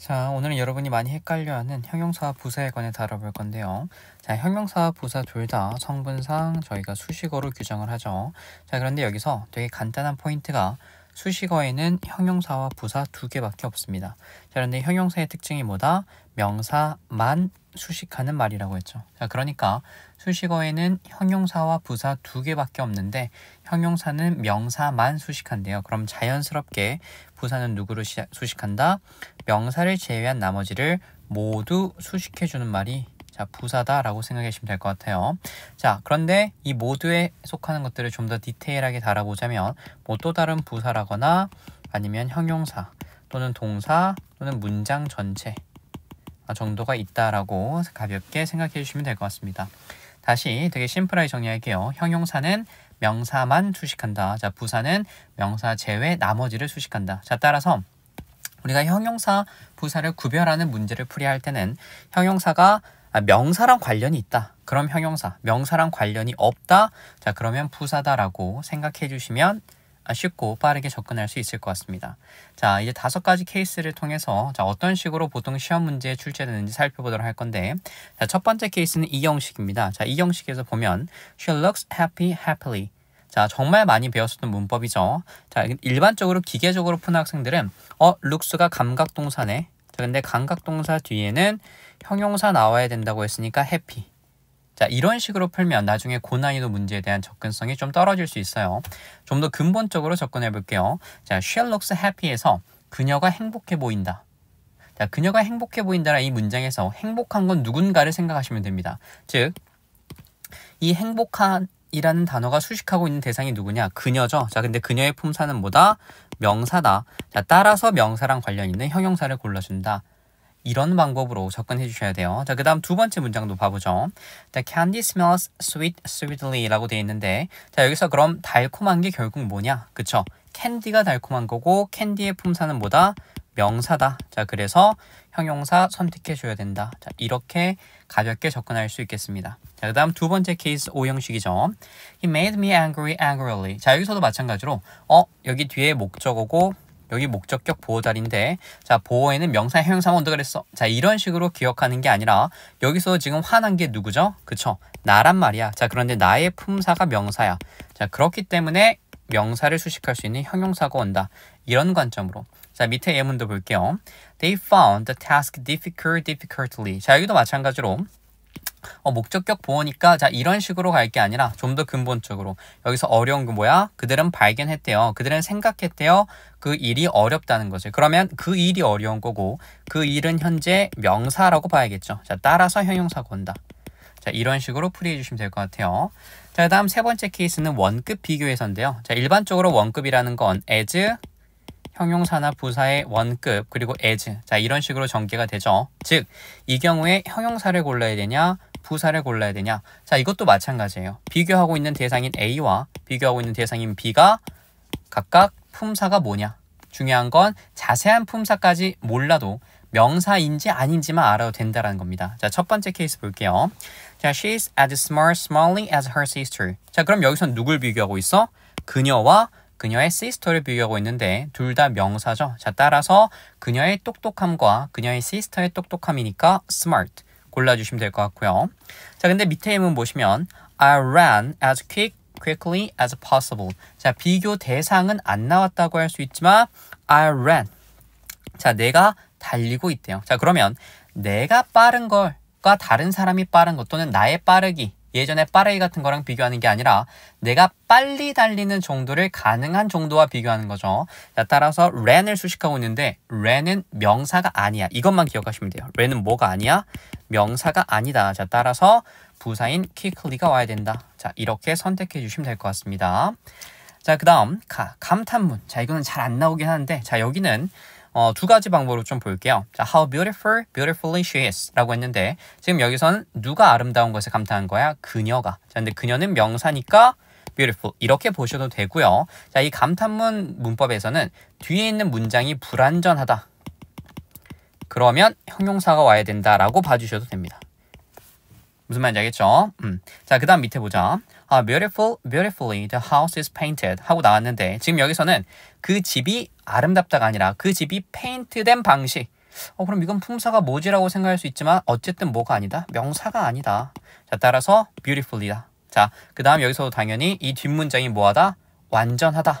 자, 오늘은 여러분이 많이 헷갈려하는 형용사와 부사에 관해 다뤄볼 건데요. 자, 형용사와 부사 둘 다 성분상 저희가 수식어로 규정을 하죠. 자, 그런데 여기서 되게 간단한 포인트가 수식어에는 형용사와 부사 두 개밖에 없습니다. 자, 그런데 형용사의 특징이 뭐다? 명사만 수식하는 말이라고 했죠. 자, 그러니까 수식어에는 형용사와 부사 두 개밖에 없는데 형용사는 명사만 수식한대요. 그럼 자연스럽게 부사는 누구를 시, 수식한다? 명사를 제외한 나머지를 모두 수식해주는 말이 자, 부사다라고 생각하시면 될 것 같아요. 자, 그런데 이 모두에 속하는 것들을 좀 더 디테일하게 다뤄보자면 뭐 또 다른 부사라거나 아니면 형용사 또는 동사 또는 문장 전체 정도가 있다라고 가볍게 생각해 주시면 될 것 같습니다. 다시 되게 심플하게 정리할게요. 형용사는 명사만 수식한다. 자, 부사는 명사 제외 나머지를 수식한다. 자, 따라서 우리가 형용사, 부사를 구별하는 문제를 풀이할 때는 형용사가 아, 명사랑 관련이 있다. 그럼 형용사, 명사랑 관련이 없다. 자, 그러면 부사다라고 생각해 주시면 쉽고 빠르게 접근할 수 있을 것 같습니다. 자, 이제 다섯 가지 케이스를 통해서 자, 어떤 식으로 보통 시험 문제에 출제되는지 살펴보도록 할 건데 자, 첫 번째 케이스는 이 형식입니다. 자, 이 형식에서 보면 She looks happy happily 자, 정말 많이 배웠었던 문법이죠. 자, 일반적으로 기계적으로 푸는 학생들은 어, looks가 감각동사네. 자, 근데 감각동사 뒤에는 형용사 나와야 된다고 했으니까 happy. 자, 이런 식으로 풀면 나중에 고난이도 문제에 대한 접근성이 좀 떨어질 수 있어요. 좀 더 근본적으로 접근해 볼게요. 자, she looks happy에서 그녀가 행복해 보인다. 자, 그녀가 행복해 보인다는 이 문장에서 행복한 건 누군가를 생각하시면 됩니다. 즉, 이 행복한 이라는 단어가 수식하고 있는 대상이 누구냐? 그녀죠. 자, 근데 그녀의 품사는 뭐다? 명사다. 자, 따라서 명사랑 관련 있는 형용사를 골라준다. 이런 방법으로 접근해 주셔야 돼요. 자, 그 다음 두 번째 문장도 봐보죠. The candy smells sweet, sweetly 라고 되어 있는데, 자, 여기서 그럼 달콤한 게 결국 뭐냐? 그쵸? 캔디가 달콤한 거고, 캔디의 품사는 뭐다? 명사다. 자, 그래서 형용사 선택해 줘야 된다. 자, 이렇게 가볍게 접근할 수 있겠습니다. 자, 그 다음 두 번째 케이스 O형식이죠. He made me angry angrily. 자, 여기서도 마찬가지로, 어, 여기 뒤에 목적어고, 여기 목적격 보호달인데 자 보호에는 명사 형용사 온다 그랬어. 자 이런 식으로 기억하는 게 아니라 여기서 지금 화난 게 누구죠? 그쵸? 나란 말이야. 자 그런데 나의 품사가 명사야. 자 그렇기 때문에 명사를 수식할 수 있는 형용사가 온다. 이런 관점으로. 자 밑에 예문도 볼게요. They found the task difficult difficultly. 자 여기도 마찬가지로 어, 목적격 보호니까 자 이런 식으로 갈 게 아니라 좀 더 근본적으로 여기서 어려운 게 뭐야? 그들은 발견했대요. 그들은 생각했대요. 그 일이 어렵다는 거죠. 그러면 그 일이 어려운 거고 그 일은 현재 명사라고 봐야겠죠. 자 따라서 형용사가 온다. 자 이런 식으로 풀이해 주시면 될 것 같아요. 자 다음 세 번째 케이스는 원급 비교해서인데요. 자 일반적으로 원급이라는 건 as 형용사나 부사의 원급 그리고 as 자 이런 식으로 전개가 되죠. 즉 이 경우에 형용사를 골라야 되냐 부사를 골라야 되냐? 자, 이것도 마찬가지예요. 비교하고 있는 대상인 A와 비교하고 있는 대상인 B가 각각 품사가 뭐냐? 중요한 건 자세한 품사까지 몰라도 명사인지 아닌지만 알아도 된다는 겁니다. 자, 첫 번째 케이스 볼게요. 자, she's as smart smiling as her sister. 자, 그럼 여기서 누굴 비교하고 있어? 그녀와 그녀의 시스터를 비교하고 있는데 둘 다 명사죠. 자, 따라서 그녀의 똑똑함과 그녀의 시스터의 똑똑함이니까 smart. 골라주시면 될 것 같고요. 자, 근데 밑에 있 보시면 I ran as quick, quickly as possible. 자, 비교 대상은 안 나왔다고 할 수 있지만 I ran. 자, 내가 달리고 있대요. 자, 그러면 내가 빠른 걸과 다른 사람이 빠른 것 또는 나의 빠르기 예전에 빠레이 같은 거랑 비교하는 게 아니라 내가 빨리 달리는 정도를 가능한 정도와 비교하는 거죠. 자, 따라서 랜을 수식하고 있는데 랜은 명사가 아니야. 이것만 기억하시면 돼요. 랜은 뭐가 아니야? 명사가 아니다. 자, 따라서 부사인 quickly가 와야 된다. 자, 이렇게 선택해 주시면 될 것 같습니다. 자, 그 다음 감탄문. 자, 이거는 잘 안 나오긴 하는데 자, 여기는 어, 두 가지 방법으로 좀 볼게요. 자, how beautiful, beautifully she is 라고 했는데 지금 여기서는 누가 아름다운 것에 감탄한 거야? 그녀가. 자, 근데 그녀는 명사니까 beautiful 이렇게 보셔도 되고요. 자, 이 감탄문 문법에서는 뒤에 있는 문장이 불완전하다. 그러면 형용사가 와야 된다라고 봐주셔도 됩니다. 무슨 말인지 알겠죠? 음. 자, 그 다음 밑에 보자. 아, beautiful, beautifully the house is painted 하고 나왔는데 지금 여기서는 그 집이 아름답다가 아니라 그 집이 페인트된 방식. 어, 그럼 이건 품사가 뭐지라고 생각할 수 있지만 어쨌든 뭐가 아니다. 명사가 아니다. 자, 따라서 beautifully다. 자, 그 다음 여기서도 당연히 이 뒷문장이 뭐하다? 완전하다.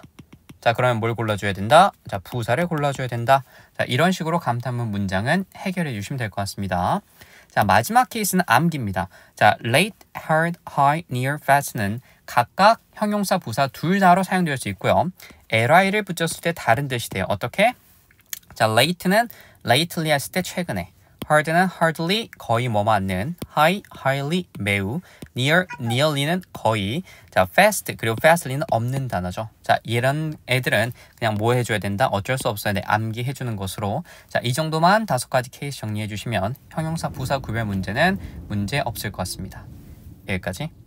자, 그러면 뭘 골라줘야 된다? 자, 부사를 골라줘야 된다. 자, 이런 식으로 감탄문 문장은 해결해 주시면 될 것 같습니다. 자, 마지막 케이스는 암기입니다. 자, late, hard, high, near, fast는 각각 형용사, 부사 둘 다로 사용될 수 있고요. ly를 붙였을 때 다른 뜻이 돼요. 어떻게? 자, late는 lately 했을 때 최근에 hard는 hardly 거의 뭐 맞는, high, highly 매우, near, nearly는 거의, 자 fast 그리고 fastly는 없는 단어죠. 자 이런 애들은 그냥 뭐 해줘야 된다? 어쩔 수 없어야 돼. 암기해주는 것으로. 자이 정도만 다섯 가지 케이스 정리해주시면 형용사 부사 구별 문제는 문제 없을 것 같습니다. 여기까지.